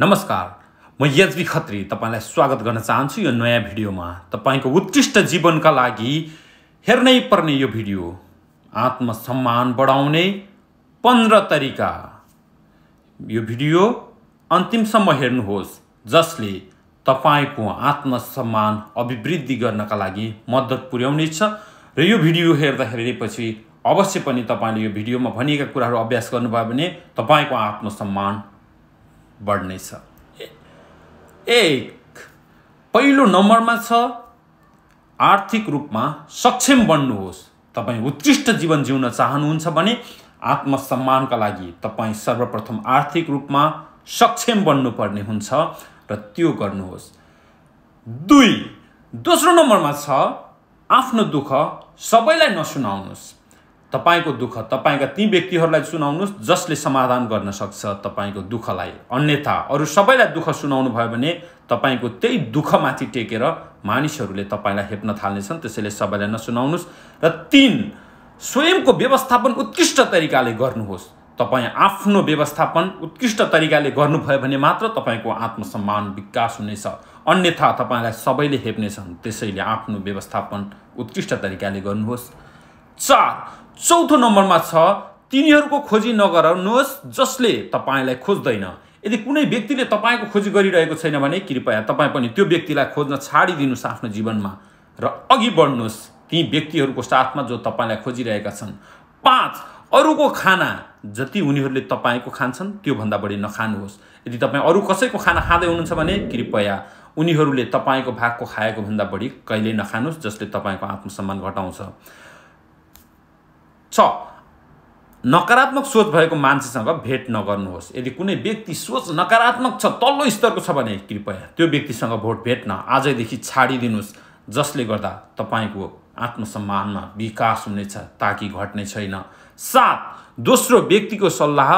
नमस्कार म यजवी खत्री तपाईँलाई स्वागत गर्न चाहन्छु यो नयाँ भिडियोमा तपाईँको उत्कृष्ट जीवनका लागि हेर्नै पर्ने यो भिडियो आत्मसम्मान बढाउने पन्ध्र तरिका यो भिडियो अन्तिमसम्म हेर्नुहोस् जसले तपाईँको आत्मसम्मान अभिवृद्धि गर्नका लागि मद्दत पुर्याउनेछ र यो भिडियो हेर्दा हेरेपछि अवश्य पनि तपाईँले यो भिडियोमा भनिएका कुराहरू अभ्यास गर्नुभयो भने तपाईँको आत्मसम्मान बढ्नेछ एक पहिलो नम्बरमा छ आर्थिक रूपमा सक्षम बन्नुहोस् तपाईँ उत्कृष्ट जीवन जिउन चाहनुहुन्छ भने आत्मसम्मानका लागि तपाईँ सर्वप्रथम आर्थिक रूपमा सक्षम बन्नुपर्ने हुन्छ र त्यो गर्नुहोस् दुई दोस्रो नम्बरमा छ आफ्नो दुःख सबैलाई नसुनाउनुहोस् तपाईँको दुःख तपाईँका ती व्यक्तिहरूलाई सुनाउनुहोस् जसले समाधान गर्न सक्छ तपाईँको दुःखलाई अन्यथा अरू सबैलाई दुःख सुनाउनु भयो भने तपाईँको त्यही दुःखमाथि टेकेर मानिसहरूले तपाईँलाई हेप्न थाल्नेछन् त्यसैले सबैलाई नसुनाउनुहोस् र तिन स्वयंको व्यवस्थापन उत्कृष्ट तरिकाले गर्नुहोस् तपाईँ आफ्नो व्यवस्थापन उत्कृष्ट तरिकाले गर्नुभयो भने मात्र तपाईँको आत्मसम्मान विकास हुनेछ अन्यथा तपाईँलाई सबैले हेप्नेछन् त्यसैले आफ्नो व्यवस्थापन उत्कृष्ट तरिकाले गर्नुहोस् चार चौथो नम्बरमा छ तिनीहरूको खोजी नगराउनुहोस् जसले तपाईँलाई खोज्दैन यदि कुनै व्यक्तिले तपाईँको खोजी गरिरहेको छैन भने कृपया तपाईँ पनि त्यो व्यक्तिलाई खोज्न छाडिदिनुहोस् आफ्नो जीवनमा र अघि बढ्नुहोस् ती व्यक्तिहरूको साथमा जो तपाईँलाई खोजिरहेका छन् पाँच अरूको खाना जति उनीहरूले तपाईँको खान्छन् त्योभन्दा बढी नखानुहोस् यदि तपाईँ अरू कसैको खाना खाँदै हुनुहुन्छ भने कृपया उनीहरूले तपाईँको भागको खाएको भन्दा बढी कहिल्यै नखानुहोस् जसले तपाईँको आत्मसम्मान घटाउँछ छ नकारात्मक सोच भएको मान्छेसँग भेट नगर्नुहोस् यदि कुनै व्यक्ति सोच नकारात्मक छ तल्लो स्तरको छ भने कृपया त्यो व्यक्तिसँग भोट भेट्न आजैदेखि छाडिदिनुहोस् जसले गर्दा तपाईँको आत्मसम्मानमा विकास हुनेछ ताकि घट्ने छैन सात दोस्रो व्यक्तिको सल्लाह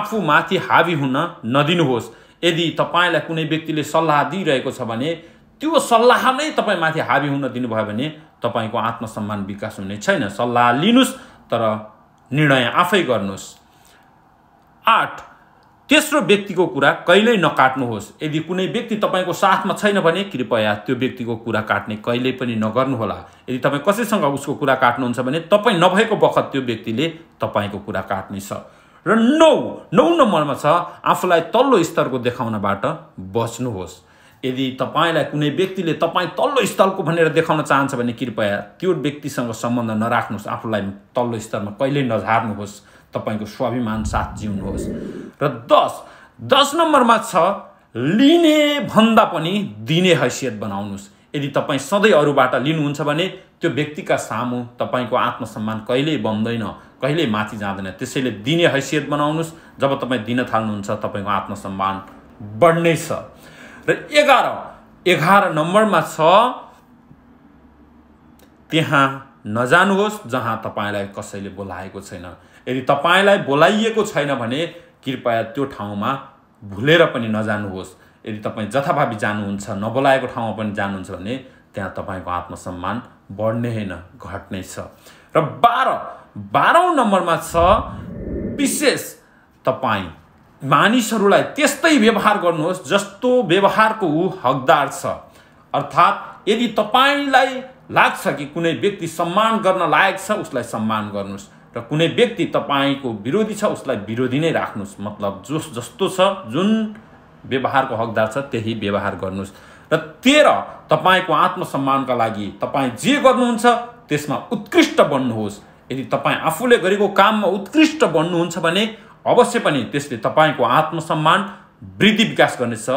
आफूमाथि हावी हुन नदिनुहोस् यदि तपाईँलाई कुनै व्यक्तिले सल्लाह दिइरहेको छ भने त्यो सल्लाह नै तपाईँमाथि हावी हुन दिनुभयो भने तपाईँको आत्मसम्मान विकास हुने छैन सल्लाह लिनुहोस् तर निर्णय आफै गर्नुहोस् आठ तेस्रो व्यक्तिको कुरा कहिल्यै नकाट्नुहोस् यदि कुनै व्यक्ति तपाईँको साथमा छैन भने कृपया त्यो व्यक्तिको कुरा काट्ने कहिल्यै पनि नगर्नुहोला यदि तपाईँ कसैसँग उसको कुरा काट्नुहुन्छ भने तपाईँ नभएको बखत त्यो व्यक्तिले तपाईँको कुरा काट्नेछ र नौ नौ नम्बरमा छ आफूलाई तल्लो स्तरको देखाउनबाट बच्नुहोस् यदि तपाईँलाई कुनै व्यक्तिले तपाईँ तल्लो स्थलको भनेर देखाउन चाहन्छ भने कृपया त्यो व्यक्तिसँग सम्बन्ध नराख्नुहोस् आफूलाई तल्लो स्तरमा कहिल्यै नझार्नुहोस् तपाईँको स्वाभिमान साथ जिउनुहोस् र दस दस नम्बरमा छ लिने भन्दा पनि दिने हैसियत बनाउनुहोस् यदि तपाईँ सधैँ अरूबाट लिनुहुन्छ भने त्यो व्यक्तिका सामु तपाईँको आत्मसम्मान कहिल्यै बन्दैन कहिल्यै माथि जाँदैन त्यसैले दिने हैसियत बनाउनुहोस् जब तपाईँ दिन थाल्नुहुन्छ तपाईँको आत्मसम्मान बढ्नै छ र एघार एघार नम्बरमा छ त्यहाँ नजानुहोस् जहाँ तपाईँलाई कसैले बोलाएको छैन यदि तपाईँलाई बोलाइएको छैन भने कृपया त्यो ठाउँमा भुलेर पनि नजानुहोस् यदि तपाईँ जथाभावी जानुहुन्छ नबोलाएको ठाउँमा पनि जानुहुन्छ भने त्यहाँ तपाईँको आत्मसम्मान बढ्ने होइन घट्ने छ र बाह्र बाह्रौँ नम्बरमा छ विशेष तपाईँ मानिसहरूलाई त्यस्तै व्यवहार गर्नुहोस् जस्तो व्यवहारको ऊ हकदार छ अर्थात् यदि तपाईँलाई लाग्छ कि कुनै व्यक्ति सम्मान गर्न लायक छ उसलाई सम्मान गर्नुहोस् र कुनै व्यक्ति तपाईँको विरोधी छ उसलाई विरोधी नै राख्नुहोस् मतलब जोस जस्तो छ जुन व्यवहारको हकदार छ त्यही व्यवहार गर्नुहोस् र तेह्र तपाईँको आत्मसम्मानका लागि तपाईँ जे गर्नुहुन्छ त्यसमा उत्कृष्ट बन्नुहोस् यदि तपाईँ आफूले गरेको काममा उत्कृष्ट बन्नुहुन्छ भने अवश्य पनि त्यसले तपाईँको आत्मसम्मान वृद्धि विकास गर्नेछ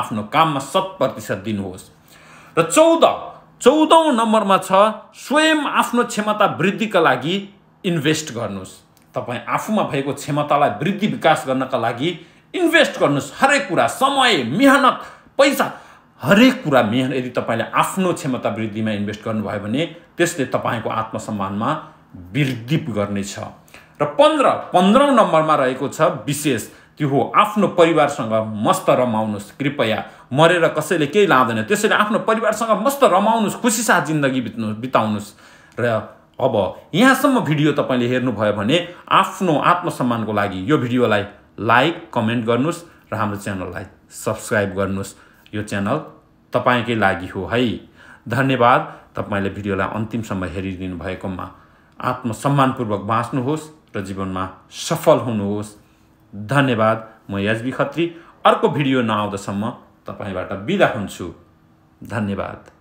आफ्नो काममा शत प्रतिशत दिनुहोस् र चौध चौधौँ नम्बरमा छ स्वयं आफ्नो क्षमता वृद्धिका लागि इन्भेस्ट गर्नुहोस् तपाईँ आफूमा भएको क्षमतालाई वृद्धि विकास गर्नका लागि इन्भेस्ट गर्नुहोस् हरेक कुरा समय मेहनत पैसा हरेक कुरा मेहनत यदि तपाईँले आफ्नो क्षमता वृद्धिमा इन्भेस्ट गर्नुभयो भने त्यसले तपाईँको आत्मसम्मानमा वृद्धि गर्नेछ र पन्ध्र पन्ध्रौँ नम्बरमा रहेको छ विशेष त्यो हो आफ्नो परिवारसँग मस्त रमाउनुहोस् कृपया मरेर कसैले केही लाँदैन त्यसैले आफ्नो परिवारसँग मस्त रमाउनुहोस् खुसी साथ जिन्दगी बित्नु बिताउनुहोस् र अब यहाँसम्म भिडियो तपाईँले हेर्नुभयो भने आफ्नो आत्मसम्मानको लागि यो भिडियोलाई लाइक कमेन्ट गर्नुहोस् र हाम्रो च्यानललाई सब्सक्राइब गर्नुहोस् यो च्यानल तपाईँकै लागि हो है धन्यवाद तपाईँले भिडियोलाई अन्तिमसम्म हेरिदिनु भएकोमा आत्मसम्मानपूर्वक बाँच्नुहोस् जीवनमा सफल हुनुहोस् धन्यवाद म यजबी खत्री अर्को भिडियो नआउँदासम्म तपाईँबाट बिदा हुन्छु धन्यवाद